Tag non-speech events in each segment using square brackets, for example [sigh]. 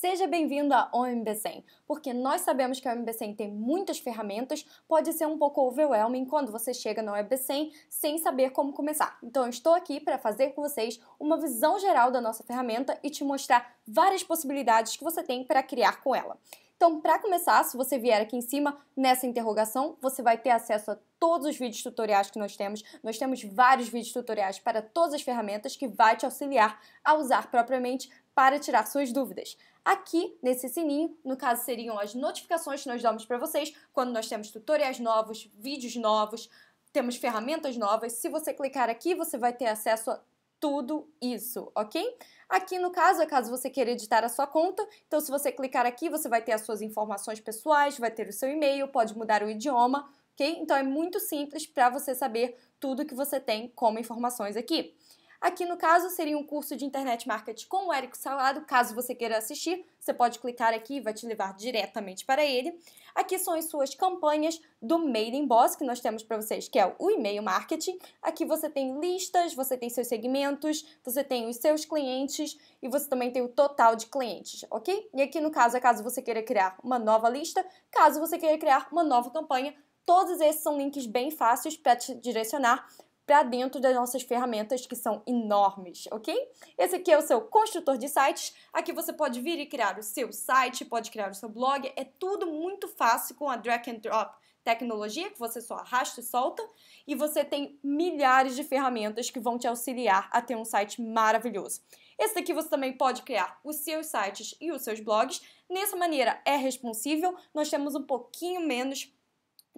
Seja bem-vindo à OMB100, porque nós sabemos que a OMB100 tem muitas ferramentas, pode ser um pouco overwhelming quando você chega na OMB100 sem saber como começar. Então eu estou aqui para fazer com vocês uma visão geral da nossa ferramenta e te mostrar várias possibilidades que você tem para criar com ela. Então, para começar, se você vier aqui em cima nessa interrogação, você vai ter acesso a todos os vídeos tutoriais que nós temos. Nós temos vários vídeos tutoriais para todas as ferramentas que vai te auxiliar a usar propriamente para tirar suas dúvidas. Aqui, nesse sininho, no caso seriam as notificações que nós damos para vocês quando nós temos tutoriais novos, vídeos novos, temos ferramentas novas. Se você clicar aqui, você vai ter acesso a tudo isso, ok? Aqui no caso, é caso você queira editar a sua conta, então se você clicar aqui, você vai ter as suas informações pessoais, vai ter o seu e-mail, pode mudar o idioma, ok? Então é muito simples para você saber tudo que você tem como informações aqui. Aqui no caso seria um curso de internet marketing com o Érico Salado. Caso você queira assistir, você pode clicar aqui e vai te levar diretamente para ele. Aqui são as suas campanhas do Made in Boss que nós temos para vocês, que é o e-mail marketing. Aqui você tem listas, você tem seus segmentos, você tem os seus clientes e você também tem o total de clientes, ok? E aqui no caso é caso você queira criar uma nova lista, caso você queira criar uma nova campanha, todos esses são links bem fáceis para te direcionar para dentro das nossas ferramentas que são enormes, ok? Esse aqui é o seu construtor de sites. Aqui você pode vir e criar o seu site, pode criar o seu blog. É tudo muito fácil com a drag and drop tecnologia que você só arrasta e solta e você tem milhares de ferramentas que vão te auxiliar a ter um site maravilhoso. Esse daqui você também pode criar os seus sites e os seus blogs. Nessa maneira é responsível, nós temos um pouquinho menos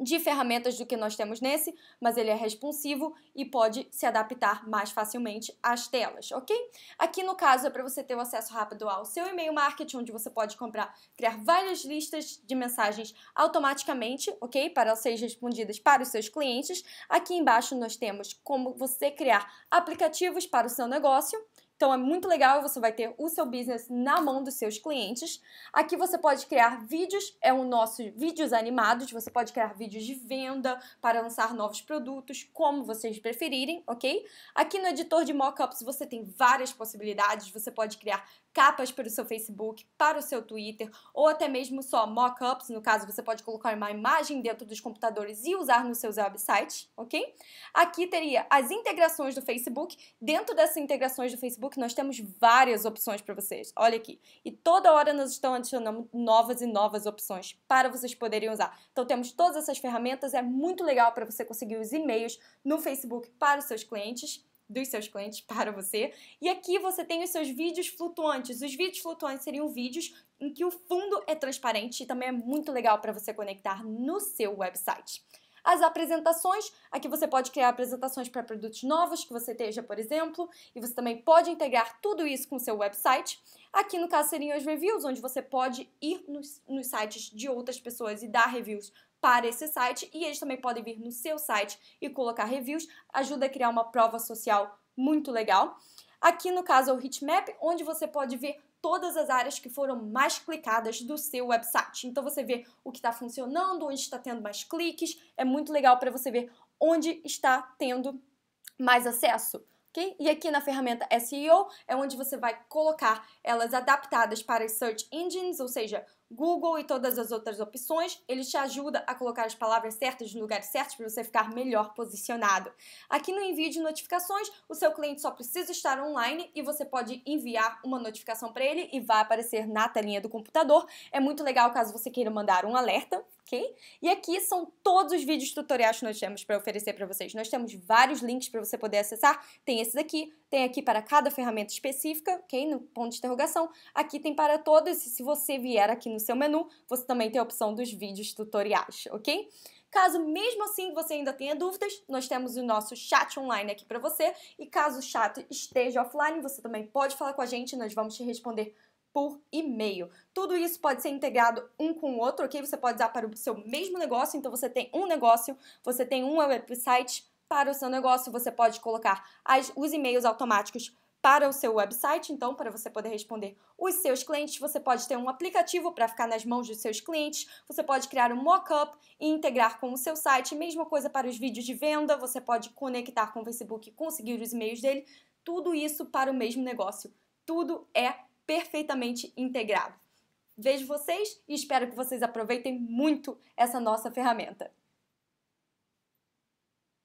de ferramentas do que nós temos nesse, mas ele é responsivo e pode se adaptar mais facilmente às telas, ok? Aqui no caso é para você ter o acesso rápido ao seu e-mail marketing, onde você pode comprar, criar várias listas de mensagens automaticamente, ok? Para serem respondidas para os seus clientes. Aqui embaixo nós temos como você criar aplicativos para o seu negócio. Então é muito legal, você vai ter o seu business na mão dos seus clientes. Aqui você pode criar vídeos, é o nosso vídeos animados, você pode criar vídeos de venda para lançar novos produtos, como vocês preferirem, ok? Aqui no editor de mockups você tem várias possibilidades, você pode criar capas para o seu Facebook, para o seu Twitter, ou até mesmo só mockups, no caso você pode colocar uma imagem dentro dos computadores e usar nos seus websites, ok? Aqui teria as integrações do Facebook, dentro dessas integrações do Facebook que nós temos várias opções para vocês. Olha aqui. E toda hora nós estamos adicionando novas e novas opções para vocês poderem usar. Então temos todas essas ferramentas, é muito legal para você conseguir os e-mails no Facebook para os seus clientes dos seus clientes [laughs] para você. E aqui você tem os seus vídeos flutuantes. Os vídeos flutuantes seriam vídeos em que o fundo é transparente e também é muito legal para você conectar no seu website. As apresentações, aqui você pode criar apresentações para produtos novos que você esteja, por exemplo, e você também pode integrar tudo isso com o seu website. Aqui no caso seriam as reviews, onde você pode ir nos, nos sites de outras pessoas e dar reviews para esse site, e eles também podem vir no seu site e colocar reviews, ajuda a criar uma prova social muito legal. Aqui no caso é o Hitmap, onde você pode ver todas as áreas que foram mais clicadas do seu website. Então você vê o que está funcionando, onde está tendo mais cliques, é muito legal para você ver onde está tendo mais acesso. Okay? E aqui na ferramenta SEO é onde você vai colocar elas adaptadas para as search engines, ou seja, Google e todas as outras opções, ele te ajuda a colocar as palavras certas nos lugares certos para você ficar melhor posicionado. Aqui no envio de notificações, o seu cliente só precisa estar online e você pode enviar uma notificação para ele e vai aparecer na telinha do computador. É muito legal caso você queira mandar um alerta, ok? E aqui são todos os vídeos tutoriais que nós temos para oferecer para vocês. Nós temos vários links para você poder acessar. Tem esse daqui, tem aqui para cada ferramenta específica, ok? No ponto de interrogação. Aqui tem para todas. E se você vier aqui no seu menu, você também tem a opção dos vídeos tutoriais, ok? Caso mesmo assim você ainda tenha dúvidas, nós temos o nosso chat online aqui para você. E caso o chat esteja offline, você também pode falar com a gente, nós vamos te responder por e-mail. Tudo isso pode ser integrado um com o outro, ok? Você pode usar para o seu mesmo negócio, então você tem um negócio, você tem um website para o seu negócio, você pode colocar as, os e-mails automáticos para o seu website, então, para você poder responder os seus clientes, você pode ter um aplicativo para ficar nas mãos dos seus clientes, você pode criar um mockup e integrar com o seu site, mesma coisa para os vídeos de venda, você pode conectar com o Facebook e conseguir os e-mails dele, tudo isso para o mesmo negócio. Tudo é perfeitamente integrado. Vejo vocês e espero que vocês aproveitem muito essa nossa ferramenta.